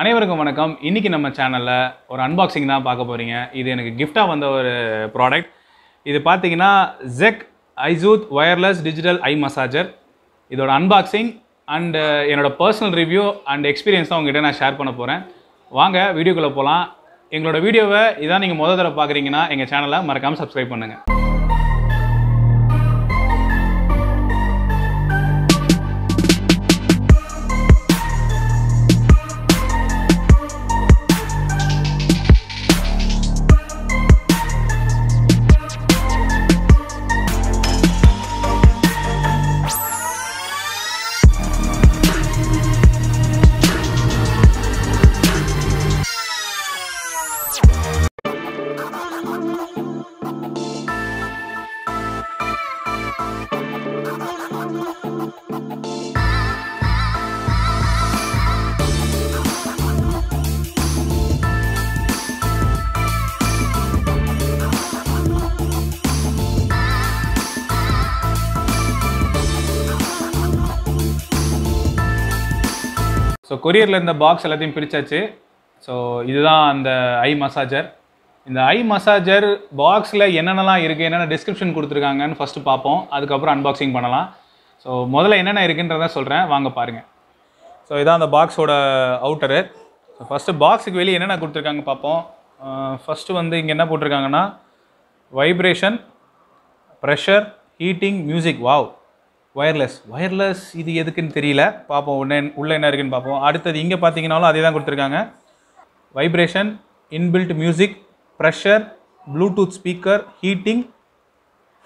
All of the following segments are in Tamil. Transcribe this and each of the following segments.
அனைவருக்கும் வணக்கம் இன்றைக்கி நம்ம சேனலில் ஒரு அன்பாக்சிங் தான் பார்க்க போகிறீங்க இது எனக்கு கிஃப்டாக வந்த ஒரு ப்ராடக்ட் இது பார்த்தீங்கன்னா ஜெக் ஐசூத் ஒயர்லெஸ் டிஜிட்டல் ஐ மசாஜர் இதோட அன்பாக்சிங் அண்டு uh, என்னோட பர்சனல் ரிவ்யூ அண்ட் எக்ஸ்பீரியன்ஸ் தான் உங்ககிட்ட நான் ஷேர் பண்ண போகிறேன் வாங்க வீடியோக்குள்ளே போகலாம் எங்களோட வீடியோவை இதான் நீங்கள் முதல் தடவை பார்க்குறீங்கன்னா எங்கள் சேனலை மறக்காமல் சப்ஸ்கிரைப் பண்ணுங்கள் கொரியரில் இந்த பாக்ஸ் எல்லாத்தையும் பிரித்தாச்சு ஸோ இதுதான் அந்த ஐ மசாஜர் இந்த ஐ மசாஜர் பாக்ஸில் என்னென்னலாம் இருக்குது என்னென்ன டிஸ்கிரிப்ஷன் கொடுத்துருக்காங்கன்னு ஃபஸ்ட்டு பார்ப்போம் அதுக்கப்புறம் அன்பாக்சிங் பண்ணலாம் ஸோ முதல்ல என்னென்ன இருக்குன்றதான் சொல்கிறேன் வாங்க பாருங்கள் ஸோ இதான் அந்த பாக்ஸோட அவுட்டரு ஸோ ஃபஸ்ட்டு பாக்ஸுக்கு வெளியே என்னென்ன கொடுத்துருக்காங்க பார்ப்போம் ஃபஸ்ட்டு uh, வந்து இங்கே என்ன போட்டிருக்காங்கன்னா vibration pressure heating music wow wireless wireless இது எதுக்குன்னு தெரியல பார்ப்போம் உடனே உள்ளே என்ன இருக்குன்னு பார்ப்போம் அடுத்தது இங்கே பார்த்தீங்கனாலும் அதே தான் கொடுத்துருக்காங்க vibration inbuilt music pressure Bluetooth speaker heating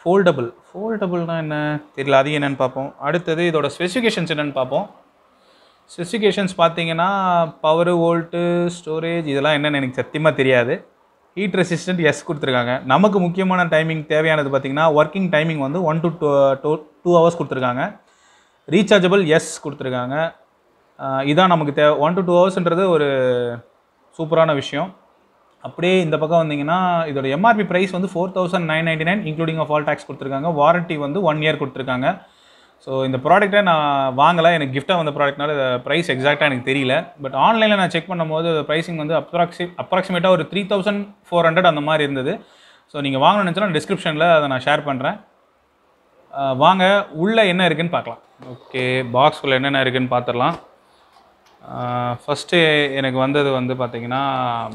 foldable ஃபோல்டபுள்னால் என்ன தெரியல அது என்னென்னு பார்ப்போம் அடுத்தது இதோட ஸ்பெசிஃபிகேஷன்ஸ் என்னென்னு பார்ப்போம் ஸ்பெசிஃபிகேஷன்ஸ் பார்த்தீங்கன்னா பவர் வோல்ட்டு ஸ்டோரேஜ் இதெல்லாம் என்னென்னு எனக்கு சத்தியமாக தெரியாது ஹீட் ரெசிஸ்டன்ட் எஸ் கொடுத்துருக்காங்க நமக்கு முக்கியமான டைமிங் தேவையானது பார்த்திங்கன்னா ஒர்க்கிங் டைமிங் வந்து one to two two hours கொடுத்துருக்காங்க ரீசார்ஜபிள் எஸ் கொடுத்துருக்காங்க இதான் நமக்கு தேவை ஒன் டு டூ ஹவர்ஸ்ன்றது ஒரு சூப்பரான விஷயம் அப்படியே இந்த பக்கம் வந்தீங்கன்னா இதோட எம்ஆர்பி ப்ரைஸ் வந்து four thousand nine ninety nine including of all taxes கொடுத்துருக்காங்க வாரண்ட்டி வந்து ஒன் இயர் கொடுத்துருக்காங்க ஸோ இந்த ப்ராடக்ட்டை நான் வாங்கலை எனக்கு கிஃப்ட்டாக வந்த ப்ராடக்ட்னால ப்ரைஸ் எக்ஸாக்டாக எனக்கு தெரியல பட் ஆன்லைனில் நான் செக் பண்ணும்போது ப்ரைஸிங் வந்து அப்ராக்சி அப்ராக்சிமேட்டாக ஒரு த்ரீ தௌசண்ட் ஃபோர் ஹண்ட்ரட் அந்த மாதிரி இருந்தது ஸோ நீங்கள் வாங்கணும்னு நினச்சா டிஸ்கிரிப்ஷனில் அதை நான் ஷேர் பண்ணுறேன் வாங்க உள்ளே என்ன இருக்குதுன்னு பார்க்கலாம் ஓகே பாக்ஸ்குள்ளே என்னென்ன இருக்குதுன்னு பார்த்துடலாம் ஃபஸ்ட்டு எனக்கு வந்தது வந்து பார்த்திங்கன்னா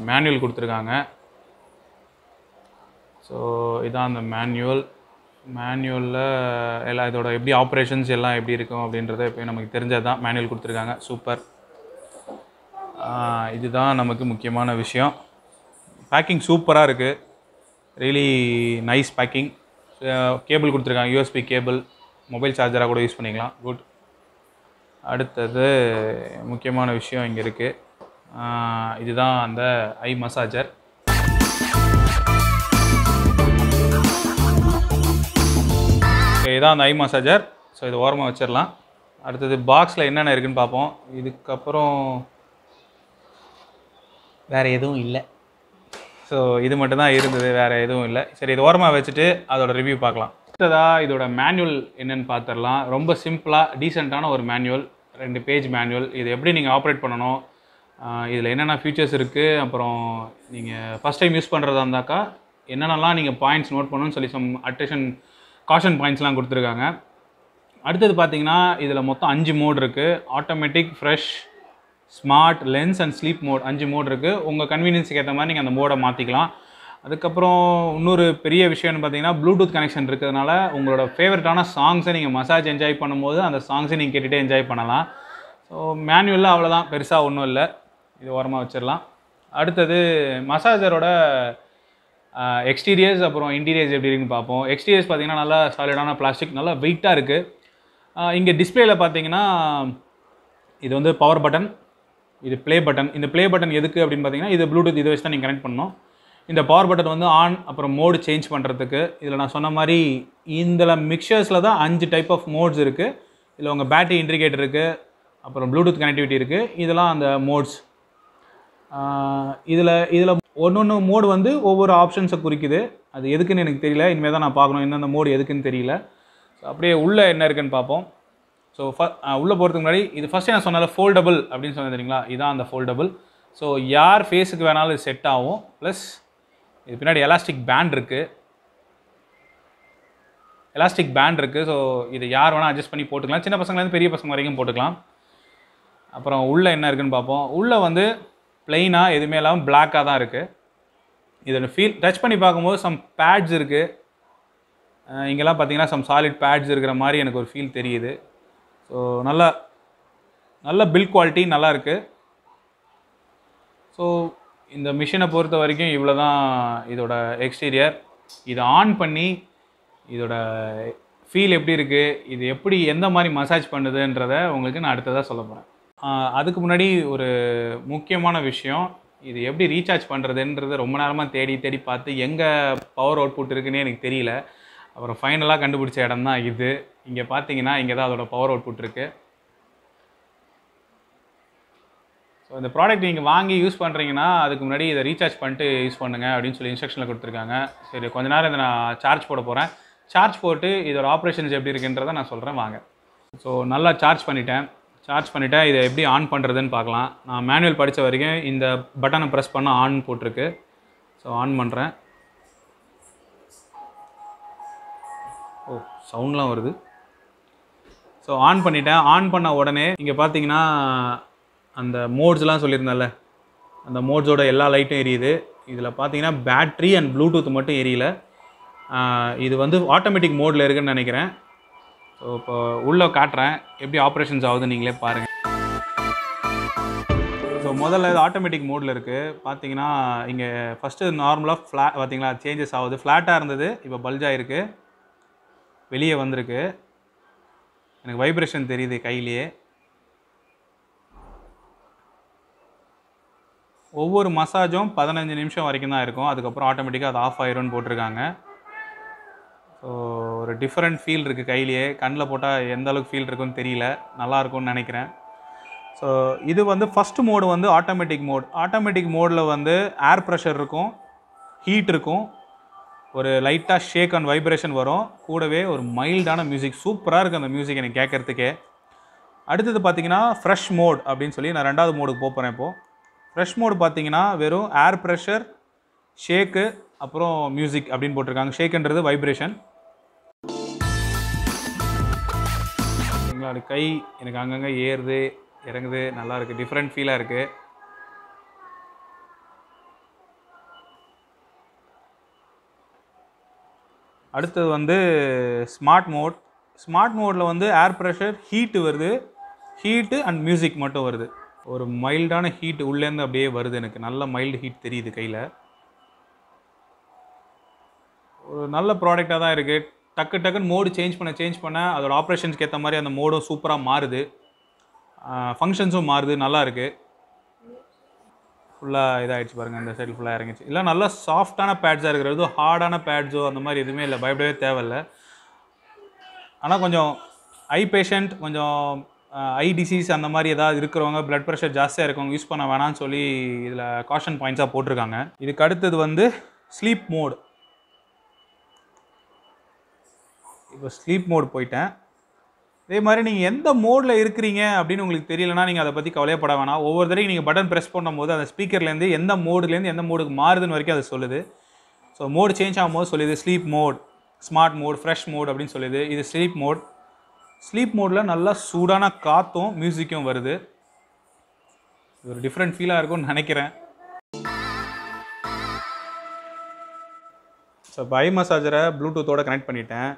மேனுவல் கொடுத்துருக்காங்க ஸோ இதான் அந்த மேனுவல் மேனுவலில் எல்லாம் இதோட எப்படி ஆப்ரேஷன்ஸ் எல்லாம் எப்படி இருக்கும் அப்படின்றத இப்போ நமக்கு தெரிஞ்சது தான் மேனுவல் கொடுத்துருக்காங்க சூப்பர் இதுதான் நமக்கு முக்கியமான விஷயம் பேக்கிங் சூப்பராக இருக்குது ரியலி நைஸ் பேக்கிங் கேபிள் கொடுத்துருக்காங்க யூஎஸ்பி கேபிள் மொபைல் சார்ஜராக கூட யூஸ் பண்ணிக்கலாம் குட் அடுத்தது முக்கியமான விஷயம் இங்கே இருக்குது இதுதான் அந்த ஐ மசாஜர் இதான் அந்த ஐ மசாஜர் ஸோ இது ஓரமாக வச்சிடலாம் அடுத்தது பாக்ஸில் என்னென்ன இருக்குதுன்னு பார்ப்போம் இதுக்கப்புறம் வேறு எதுவும் இல்லை ஸோ இது மட்டும்தான் இருந்தது வேறு எதுவும் இல்லை சரி இது ஓரமாக வச்சுட்டு அதோட ரிவ்யூ பார்க்கலாம் அடுத்ததாக இதோட மேனுவல் என்னென்னு பார்த்துடலாம் ரொம்ப சிம்பிளாக டீசெண்டான ஒரு மேனுவல் ரெண்டு பேஜ் மேனுவல் இது எப்படி நீங்கள் ஆப்ரேட் பண்ணணும் இதில் என்னென்ன ஃபீச்சர்ஸ் இருக்குது அப்புறம் நீங்கள் ஃபஸ்ட் டைம் யூஸ் பண்ணுறதா இருந்தாக்கா என்னென்னலாம் நீங்கள் பாயிண்ட்ஸ் நோட் பண்ணணும்னு சொல்லி சம் அட்ரேஷன் காஷன் பாயிண்ட்ஸ்லாம் கொடுத்துருக்காங்க அடுத்தது பார்த்தீங்கன்னா இதில் மொத்தம் அஞ்சு மோட் இருக்குது automatic fresh smart lens and sleep mode அஞ்சு மோட் இருக்குது உங்கள் கன்வீனியன்ஸுக்கு ஏற்ற மாதிரி நீங்கள் அந்த மோடை மாற்றிக்கலாம் அதுக்கப்புறம் இன்னொரு பெரிய விஷயம்னு பார்த்தீங்கன்னா ப்ளூடூத் கனெக்ஷன் இருக்கிறதுனால உங்களோட ஃபேவரட்டான சாங்ஸை நீங்கள் மசாஜ் என்ஜாய் பண்ணும்போது அந்த சாங்ஸை நீங்கள் கேட்டுகிட்டே என்ஜாய் பண்ணலாம் ஸோ மேனுவலாக அவ்வளோதான் பெருசாக ஒன்றும் இல்லை இது ஓரமாக வச்சிடலாம் அடுத்தது மசாஜரோட எக்ஸ்டீரியர்ஸ் அப்புறம் இன்டீரியர்ஸ் எப்படி இருக்குன்னு பார்ப்போம் எக்ஸ்டீரியர்ஸ் பார்த்தீங்கன்னா நல்லா சாலிடான பிளாஸ்டிக் நல்லா வெயிட்டாக இருக்குது இங்கே டிஸ்பிளேயில் பார்த்தீங்கன்னா இது வந்து பவர் பட்டன் இது ப்ளே பட்டன் இந்த ப்ளே பட்டன் எதுக்கு அப்படின்னு பார்த்தீங்கன்னா இது ப்ளூடூத் இதை வச்சு தான் நீங்கள் கனெக்ட் பண்ணணும் இந்த பவர் பட்டன் வந்து ஆன் அப்புறம் மோடு சேஞ்ச் பண்ணுறதுக்கு இதில் நான் சொன்ன மாதிரி இதில் மிக்சர்ஸில் தான் அஞ்சு டைப் ஆஃப் மோட்ஸ் இருக்குது இதில் உங்கள் பேட்டரி இண்டிகேட்டர் இருக்குது அப்புறம் ப்ளூடூத் கனெக்டிவிட்டி இருக்குது இதெல்லாம் அந்த மோட்ஸ் இதில் இதில் ஒன்று ஒன்று மோடு வந்து ஒவ்வொரு ஆப்ஷன்ஸை குறிக்குது அது எதுக்குன்னு எனக்கு தெரியல இனிமேல் தான் நான் பார்க்கணும் என்னந்த மோடு எதுக்குன்னு தெரியல ஸோ அப்படியே உள்ளே என்ன இருக்குன்னு பார்ப்போம் ஸோ ஃப உள்ளே போகிறதுக்கு முன்னாடி இது ஃபஸ்ட்டு நான் சொன்னால ஃபோல்டபுள் அப்படின்னு சொன்னேன் தெரியுங்களா இதுதான் அந்த ஃபோல்டபுள் ஸோ யார் ஃபேஸுக்கு வேணாலும் செட் ஆகும் ப்ளஸ் இது பின்னாடி எலாஸ்டிக் பேண்ட் இருக்குது எலாஸ்டிக் பேண்ட் இருக்குது ஸோ இதை யார் வேணால் அட்ஜஸ்ட் பண்ணி போட்டுக்கலாம் சின்ன பசங்களேருந்து பெரிய பசங்க வரைக்கும் போட்டுக்கலாம் அப்புறம் உள்ளே என்ன இருக்குதுன்னு பார்ப்போம் உள்ளே வந்து பிளெயினாக எதுவுமே இல்லாமல் பிளாக்காக தான் இருக்குது இதில் ஃபீல் டச் பண்ணி பார்க்கும்போது சம் பேட்ஸ் இருக்குது இங்கெல்லாம் பார்த்தீங்கன்னா சம் சாலிட் பேட்ஸ் இருக்கிற மாதிரி எனக்கு ஒரு ஃபீல் தெரியுது ஸோ நல்லா நல்ல பில் குவாலிட்டி நல்லா இருக்குது ஸோ இந்த மிஷினை பொறுத்த வரைக்கும் இவ்வளோ தான் இதோட எக்ஸ்டீரியர் இதை ஆன் பண்ணி இதோட ஃபீல் எப்படி இருக்குது இது எப்படி எந்த மாதிரி மசாஜ் பண்ணுதுன்றதை உங்களுக்கு நான் அடுத்ததாக சொல்ல போகிறேன் அதுக்கு முன்னாடி ஒரு முக்கியமான விஷயம் இது எப்படி ரீசார்ஜ் பண்ணுறதுன்றது ரொம்ப நேரமாக தேடி தேடி பார்த்து எங்கே பவர் புட் இருக்குன்னே எனக்கு தெரியல அப்புறம் ஃபைனலாக கண்டுபிடிச்ச இடம் தான் இது இங்கே பார்த்தீங்கன்னா இங்கே தான் அதோட பவர் புட் இருக்குது ஸோ இந்த ப்ராடக்ட் நீங்கள் வாங்கி யூஸ் பண்ணுறீங்கன்னா அதுக்கு முன்னாடி இதை ரீசார்ஜ் பண்ணிட்டு யூஸ் பண்ணுங்கள் அப்படின்னு சொல்லி இன்ஸ்ட்ரக்ஷனில் கொடுத்துருக்காங்க சரி கொஞ்ச நேரம் இதை நான் சார்ஜ் போட போகிறேன் சார்ஜ் போட்டு இதோட ஆப்ரேஷன்ஸ் எப்படி இருக்குன்றதை நான் சொல்கிறேன் வாங்க ஸோ நல்லா சார்ஜ் பண்ணிட்டேன் சார்ஜ் பண்ணிவிட்டேன் இதை எப்படி ஆன் பண்ணுறதுன்னு பார்க்கலாம் நான் மேனுவல் படித்த வரைக்கும் இந்த பட்டனை ப்ரெஸ் பண்ண ஆன் போட்டிருக்கு ஸோ ஆன் பண்ணுறேன் ஓ சவுண்ட்லாம் வருது ஸோ ஆன் பண்ணிட்டேன் ஆன் பண்ண உடனே இங்கே பார்த்தீங்கன்னா அந்த மோட்ஸ்லாம் சொல்லியிருந்தேன்ல அந்த மோட்ஸோட எல்லா லைட்டும் எரியுது இதில் பார்த்தீங்கன்னா பேட்ரி அண்ட் ப்ளூடூத் மட்டும் எரியல இது வந்து ஆட்டோமேட்டிக் மோடில் இருக்குதுன்னு நினைக்கிறேன் ஸோ இப்போ உள்ளே காட்டுறேன் எப்படி ஆப்ரேஷன்ஸ் ஆகுது நீங்களே பாருங்கள் ஸோ முதல்ல இது ஆட்டோமேட்டிக் மோடில் இருக்குது பார்த்தீங்கன்னா இங்கே ஃபஸ்ட்டு நார்மலாக ஃப்ளா பார்த்தீங்களா சேஞ்சஸ் ஆகுது ஃப்ளாட்டாக இருந்தது இப்போ பல்ஜாக இருக்குது வெளியே வந்திருக்கு எனக்கு வைப்ரேஷன் தெரியுது கையிலேயே ஒவ்வொரு மசாஜும் பதினஞ்சு நிமிஷம் வரைக்கும் தான் இருக்கும் அதுக்கப்புறம் ஆட்டோமேட்டிக்காக அது ஆஃப் ஆயிரும்னு போட்டிருக்காங்க ஒரு டிஃப்ரெண்ட் ஃபீல் இருக்குது கையிலேயே கண்ணில் போட்டால் எந்த அளவுக்கு ஃபீல் இருக்குன்னு தெரியல நல்லா இருக்கும்னு நினைக்கிறேன் ஸோ இது வந்து ஃபஸ்ட் மோடு வந்து ஆட்டோமேட்டிக் மோட் ஆட்டோமேட்டிக் மோடில் வந்து ஏர் ப்ரெஷர் இருக்கும் ஹீட் இருக்கும் ஒரு லைட்டாக ஷேக் அண்ட் வைப்ரேஷன் வரும் கூடவே ஒரு மைல்டான மியூசிக் சூப்பராக இருக்குது அந்த மியூசிக் எனக்கு கேட்குறதுக்கே அடுத்தது பார்த்தீங்கன்னா ஃப்ரெஷ் மோட் அப்படின்னு சொல்லி நான் ரெண்டாவது மோடுக்கு போகிறேன் இப்போது ஃப்ரெஷ் மோடு பார்த்தீங்கன்னா வெறும் ஏர் ப்ரெஷர் ஷேக்கு அப்புறம் மியூசிக் அப்படின்னு போட்டிருக்காங்க ஷேக்குன்றது வைப்ரேஷன் ஓகேங்களா கை எனக்கு அங்கங்கே ஏறுது இறங்குது நல்லா இருக்குது டிஃப்ரெண்ட் ஃபீலாக இருக்குது அடுத்தது வந்து ஸ்மார்ட் மோட் ஸ்மார்ட் மோடில் வந்து ஏர் ப்ரெஷர் ஹீட்டு வருது ஹீட்டு அண்ட் மியூசிக் மட்டும் வருது ஒரு மைல்டான ஹீட் உள்ளேருந்து அப்படியே வருது எனக்கு நல்ல மைல்டு ஹீட் தெரியுது கையில் ஒரு நல்ல ப்ராடக்டாக தான் இருக்குது டக்கு டக்குன்னு மோடு சேஞ்ச் பண்ண சேஞ்ச் பண்ண அதோட ஆப்ரேஷன்ஸ்க்கு ஏற்ற மாதிரி அந்த மோடும் சூப்பராக மாறுது ஃபங்க்ஷன்ஸும் மாறுது நல்லா இருக்குது ஃபுல்லாக இதாகிடுச்சு பாருங்கள் இந்த சைடு ஃபுல்லாக இறங்கிச்சு இல்லை நல்லா சாஃப்டான பேட்ஸாக இருக்கிறது ஹார்டான பேட்ஸோ அந்த மாதிரி எதுவுமே இல்லை பயப்படவே தேவையில்லை ஆனால் கொஞ்சம் ஐ பேஷண்ட் கொஞ்சம் ஐ டிசீஸ் அந்த மாதிரி ஏதாவது இருக்கிறவங்க பிளட் ப்ரெஷர் ஜாஸ்தியாக இருக்கவங்க யூஸ் பண்ண வேணாம்னு சொல்லி இதில் காஷன் பாயிண்ட்ஸாக போட்டிருக்காங்க இதுக்கு அடுத்தது வந்து ஸ்லீப் மோடு இப்போ ஸ்லீப் மோடு போயிட்டேன் அதே மாதிரி நீங்கள் எந்த மோடில் இருக்கிறீங்க அப்படின்னு உங்களுக்கு தெரியலனா நீங்கள் அதை பற்றி கவலையப்பட வேணாம் ஒவ்வொரு தடவையும் நீங்கள் பட்டன் ப்ரெஸ் பண்ணும்போது அந்த ஸ்பீக்கர்லேருந்து எந்த மோடுலேருந்து எந்த மோடுக்கு மாறுதுன்னு வரைக்கும் அதை சொல்லுது ஸோ மோடு சேஞ்ச் ஆகும்போது சொல்லுது sleep mode smart mode fresh mode அப்படின்னு சொல்லுது இது ஸ்லீப் மோட் ஸ்லீப் மோடில் நல்லா சூடான காற்றும் மியூசிக்கும் வருது ஒரு டிஃப்ரெண்ட் ஃபீலாக இருக்கும்னு நினைக்கிறேன் ஸோ பை மசாஜரை ப்ளூடூத்தோடு கனெக்ட் பண்ணிட்டேன்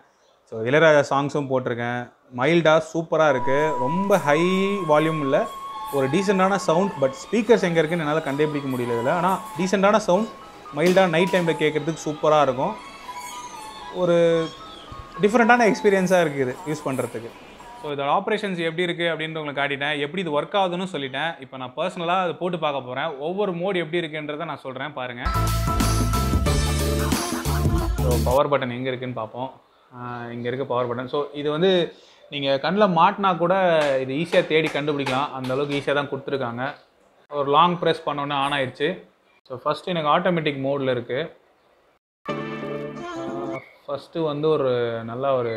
ஸோ இளையராஜா சாங்ஸும் போட்டிருக்கேன் மைல்டாக சூப்பராக இருக்குது ரொம்ப ஹை வால்யூம் இல்லை ஒரு டீசெண்டான சவுண்ட் பட் ஸ்பீக்கர்ஸ் எங்கே இருக்குன்னு என்னால் கண்டுபிடிக்க முடியல இதில் ஆனால் டீசெண்டான சவுண்ட் மைல்டாக நைட் டைமில் கேட்குறதுக்கு சூப்பராக இருக்கும் ஒரு டிஃப்ரெண்ட்டான எக்ஸ்பீரியன்ஸாக இருக்குது யூஸ் பண்ணுறதுக்கு ஸோ இதோட ஆப்ரேஷன்ஸ் எப்படி இருக்குது அப்படின்ட்டு உங்களை காட்டிட்டேன் எப்படி இது ஒர்க் ஆகுதுன்னு சொல்லிட்டேன் இப்போ நான் பர்சனலாக அதை போட்டு பார்க்க போகிறேன் ஒவ்வொரு மோடு எப்படி இருக்குன்றதை நான் சொல்கிறேன் பாருங்கள் ஸோ பவர் பட்டன் எங்கே இருக்குதுன்னு பார்ப்போம் இங்கே இருக்க பவர் பட்டன் ஸோ இது வந்து நீங்கள் கண்ணில் மாட்டினா கூட இது ஈஸியாக தேடி கண்டுபிடிக்கலாம் அந்தளவுக்கு ஈஸியாக தான் கொடுத்துருக்காங்க ஒரு லாங் ப்ரெஸ் பண்ணோன்னே ஆன் ஆயிடுச்சு ஸோ ஃபஸ்ட்டு எனக்கு ஆட்டோமேட்டிக் மோடில் இருக்குது ஃபஸ்ட்டு வந்து ஒரு நல்லா ஒரு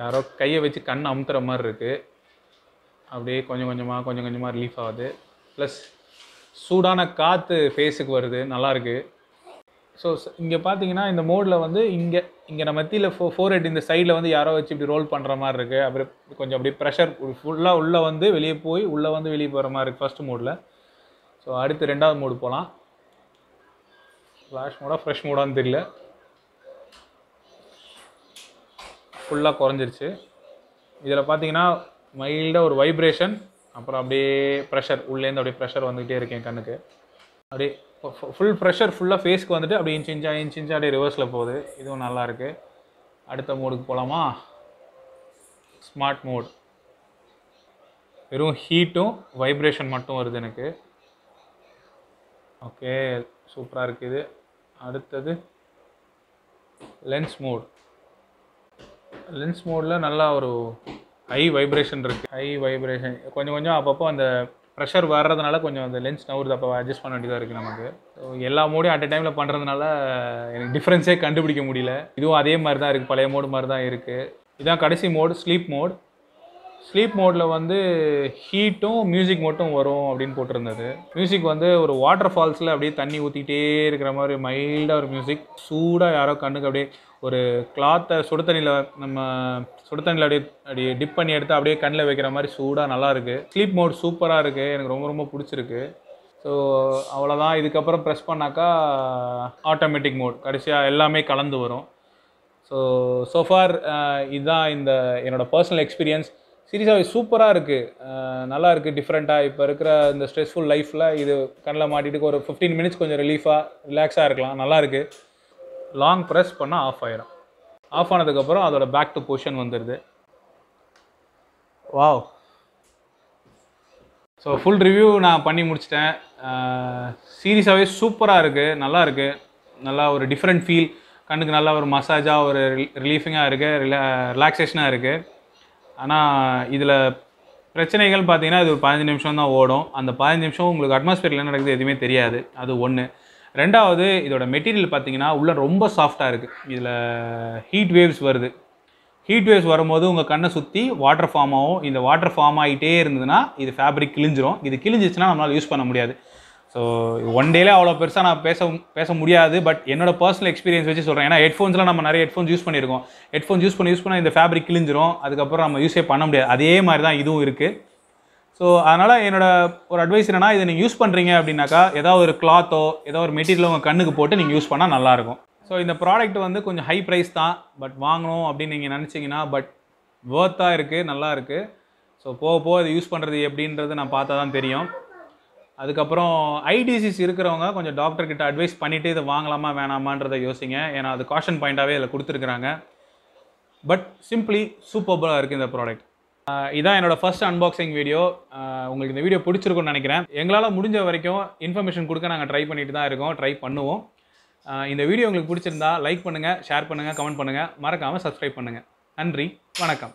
யாரோ கையை வச்சு கண் அமுத்துற மாதிரி இருக்குது அப்படியே கொஞ்சம் கொஞ்சமாக கொஞ்சம் கொஞ்சமாக ரிலீஃப் ஆகுது ப்ளஸ் சூடான காற்று ஃபேஸுக்கு வருது நல்லாயிருக்கு ஸோ இங்கே பார்த்தீங்கன்னா இந்த மோடில் வந்து இங்கே இங்கே நம்ம மத்தியில் ஃபோ ஃபோர் ஹெட் இந்த சைடில் வந்து யாரோ வச்சு இப்படி ரோல் பண்ணுற மாதிரி இருக்குது அப்படி கொஞ்சம் அப்படியே ப்ரெஷர் ஃபுல்லாக உள்ளே வந்து வெளியே போய் உள்ளே வந்து வெளியே போகிற மாதிரி இருக்குது ஃபஸ்ட் மோடில் ஸோ அடுத்து ரெண்டாவது மோடு போகலாம் ஃப்ளாஷ் மோடாக ஃப்ரெஷ் மோடான்னு தெரியல ஃபுல்லாக குறைஞ்சிருச்சு இதில் பார்த்தீங்கன்னா மைல்டாக ஒரு வைப்ரேஷன் அப்புறம் அப்படியே ப்ரெஷர் உள்ளேருந்து அப்படியே ப்ரெஷர் வந்துகிட்டே இருக்கேன் கண்ணுக்கு அப்படியே ஃபுல் ப்ரெஷர் ஃபுல்லாக ஃபேஸ்க்கு வந்துட்டு அப்படியே இன்ச் இன்ச்சாக இன்ச் இன்ச்சாக அப்படியே ரிவர்ஸில் போகுது இதுவும் நல்லாயிருக்கு அடுத்த மோடுக்கு போகலாமா ஸ்மார்ட் மோட் வெறும் ஹீட்டும் வைப்ரேஷன் மட்டும் வருது எனக்கு ஓகே சூப்பராக இருக்குது அடுத்தது லென்ஸ் மோட் லென்ஸ் மோடில் நல்லா ஒரு ஹை வைப்ரேஷன் இருக்குது ஹை வைப்ரேஷன் கொஞ்சம் கொஞ்சம் அப்பப்போ அந்த ப்ரெஷர் வர்றதுனால கொஞ்சம் அந்த லென்ஸ் நவுறது அப்போ அட்ஜஸ்ட் பண்ண வேண்டியதாக இருக்குது நமக்கு ஸோ எல்லா மோடையும் அட் அ டைமில் பண்ணுறதுனால எனக்கு டிஃப்ரென்ஸே கண்டுபிடிக்க முடியல இதுவும் அதே மாதிரி தான் இருக்குது பழைய மோடு மாதிரி தான் இருக்குது இதுதான் கடைசி மோடு ஸ்லீப் மோட் ஸ்லீப் மோடில் வந்து ஹீட்டும் மியூசிக் மட்டும் வரும் அப்படின்னு போட்டிருந்தது மியூசிக் வந்து ஒரு வாட்டர் ஃபால்ஸில் அப்படியே தண்ணி ஊற்றிக்கிட்டே இருக்கிற மாதிரி மைல்டாக ஒரு மியூசிக் சூடாக யாரோ கண்ணுக்கு அப்படியே ஒரு கிளாத்தை சுடு தண்ணியில் நம்ம சுடு தண்ணியில் அப்படியே அப்படியே டிப் பண்ணி எடுத்து அப்படியே கண்ணில் வைக்கிற மாதிரி சூடாக நல்லாயிருக்கு ஸ்லீப் மோட் சூப்பராக இருக்குது எனக்கு ரொம்ப ரொம்ப பிடிச்சிருக்கு ஸோ அவ்வளோதான் இதுக்கப்புறம் ப்ரெஸ் பண்ணாக்கா ஆட்டோமேட்டிக் மோட் கடைசியாக எல்லாமே கலந்து வரும் ஸோ ஸோஃபார் இதுதான் இந்த என்னோடய பர்சனல் எக்ஸ்பீரியன்ஸ் சீரியஸாக சூப்பராக இருக்குது நல்லா இருக்குது டிஃப்ரெண்ட்டாக இப்போ இருக்கிற இந்த ஸ்ட்ரெஸ்ஃபுல் லைஃப்பில் இது கண்ணில் மாட்டிட்டு ஒரு ஃபிஃப்டீன் மினிட்ஸ் கொஞ்சம் ரிலீஃபாக ரிலாக்ஸாக இருக்கலாம் நல்லா இருக்குது லாங் ப்ரெஸ் பண்ணால் ஆஃப் ஆயிரும் ஆஃப் ஆனதுக்கப்புறம் அதோட பேக் டு பொசிஷன் வந்துடுது வாவ் ஸோ ஃபுல் ரிவ்யூ நான் பண்ணி முடிச்சிட்டேன் சீரியஸாகவே சூப்பராக இருக்குது நல்லா இருக்குது நல்லா ஒரு டிஃப்ரெண்ட் ஃபீல் கண்ணுக்கு நல்லா ஒரு மசாஜாக ஒரு ரிலீஃபிங்காக இருக்குது ரிலா ரிலாக்ஸேஷனாக இருக்குது ஆனால் இதில் பிரச்சனைகள் பார்த்தீங்கன்னா இது ஒரு பதினஞ்சு நிமிஷம் தான் ஓடும் அந்த பதினஞ்சு நிமிஷம் உங்களுக்கு அட்மாஸ்பியரில் என்ன நடக்குது எதுவுமே தெரியாது அது ஒன்று ரெண்டாவது இதோட மெட்டீரியல் பார்த்தீங்கன்னா உள்ளே ரொம்ப சாஃப்டாக இருக்குது இதில் ஹீட் வேவ்ஸ் வருது ஹீட் வேவ்ஸ் வரும்போது உங்கள் கண்ணை சுற்றி வாட்டர் ஃபார்ம் ஆகும் இந்த வாட்டர் ஃபார்ம் ஆகிட்டே இருந்ததுன்னா இது ஃபேப்ரிக் கிழிஞ்சிரும் இது கிழிஞ்சிச்சுன்னா நம்மளால் யூஸ் பண்ண முடியாது ஸோ ஒன் டேலே அவ்வளோ பெருசாக நான் பேச பேச முடியாது பட் என்னோட பர்சனல் எக்ஸ்பீரியன்ஸ் வச்சு சொல்கிறேன் ஏன்னா ஹெட்ஃபோன்ஸ்லாம் நம்ம நிறைய ஹெட்ஃபோன்ஸ் யூஸ் பண்ணியிருக்கோம் ஹெட்ஃபோன் யூஸ் பண்ணி யூஸ் பண்ணால் இந்த ஃபேப்ரிக் கிழிஞ்சிரும் அதுக்கப்புறம் நம்ம யூஸே பண்ண முடியாது அதே மாதிரி தான் இதுவும் இருக்குது ஸோ அதனால் என்னோட ஒரு அட்வைஸ் என்னென்னா இதை நீங்கள் யூஸ் பண்ணுறீங்க அப்படின்னாக்கா ஏதாவது ஒரு கிளாத்தோ ஏதோ ஒரு மெட்டீரியலோ உங்கள் கண்ணுக்கு போட்டு நீங்கள் யூஸ் பண்ணால் நல்லாயிருக்கும் ஸோ இந்த ப்ராடக்ட் வந்து கொஞ்சம் ஹை ப்ரைஸ் தான் பட் வாங்கணும் அப்படின்னு நீங்கள் நினச்சிங்கன்னா பட் வேர்த்தாக இருக்குது நல்லா இருக்குது ஸோ போக போக இதை யூஸ் பண்ணுறது எப்படின்றது நான் பார்த்தா தான் தெரியும் அதுக்கப்புறம் ஐடிசிஸ் இருக்கிறவங்க கொஞ்சம் டாக்டர்கிட்ட அட்வைஸ் பண்ணிவிட்டு இதை வாங்கலாமா வேணாமான்றதை யோசிங்க ஏன்னா அது காஷன் பாயிண்டாகவே இதில் கொடுத்துருக்குறாங்க பட் சிம்பிளி சூப்பர்பலாக இருக்குது இந்த ப்ராடக்ட் இதான் என்னோடய ஃபஸ்ட் அன்பாக்சிங் வீடியோ உங்களுக்கு இந்த வீடியோ பிடிச்சிருக்கும்னு நினைக்கிறேன் எங்களால் முடிஞ்ச வரைக்கும் இன்ஃபர்மேஷன் கொடுக்க நாங்கள் ட்ரை பண்ணிட்டு தான் இருக்கோம் ட்ரை பண்ணுவோம் இந்த வீடியோ உங்களுக்கு பிடிச்சிருந்தா லைக் பண்ணுங்கள் ஷேர் பண்ணுங்கள் கமெண்ட் பண்ணுங்கள் மறக்காமல் சப்ஸ்கிரைப் பண்ணுங்கள் நன்றி வணக்கம்